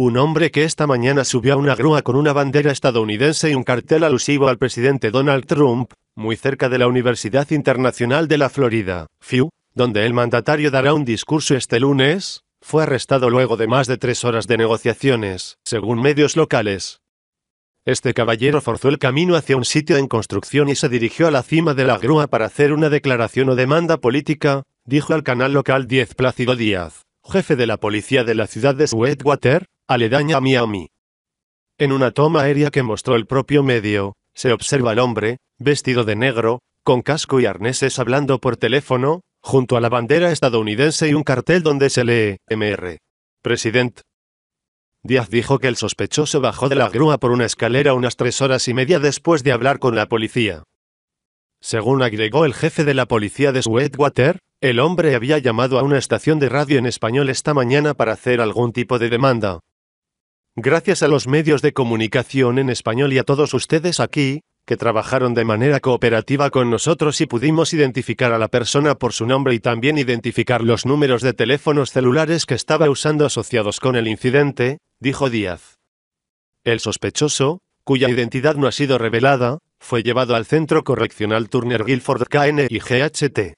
Un hombre que esta mañana subió a una grúa con una bandera estadounidense y un cartel alusivo al presidente Donald Trump, muy cerca de la Universidad Internacional de la Florida, FIU, donde el mandatario dará un discurso este lunes, fue arrestado luego de más de tres horas de negociaciones, según medios locales. Este caballero forzó el camino hacia un sitio en construcción y se dirigió a la cima de la grúa para hacer una declaración o demanda política, dijo al canal local 10 Plácido Díaz, jefe de la policía de la ciudad de Sweetwater, aledaña a Miami. En una toma aérea que mostró el propio medio, se observa al hombre, vestido de negro, con casco y arneses hablando por teléfono, junto a la bandera estadounidense y un cartel donde se lee, MR. President. Díaz dijo que el sospechoso bajó de la grúa por una escalera unas tres horas y media después de hablar con la policía. Según agregó el jefe de la policía de Sweetwater, el hombre había llamado a una estación de radio en español esta mañana para hacer algún tipo de demanda. Gracias a los medios de comunicación en español y a todos ustedes aquí, que trabajaron de manera cooperativa con nosotros y pudimos identificar a la persona por su nombre y también identificar los números de teléfonos celulares que estaba usando asociados con el incidente, dijo Díaz. El sospechoso, cuya identidad no ha sido revelada, fue llevado al Centro Correccional Turner Guilford (K.N.I.G.H.T.).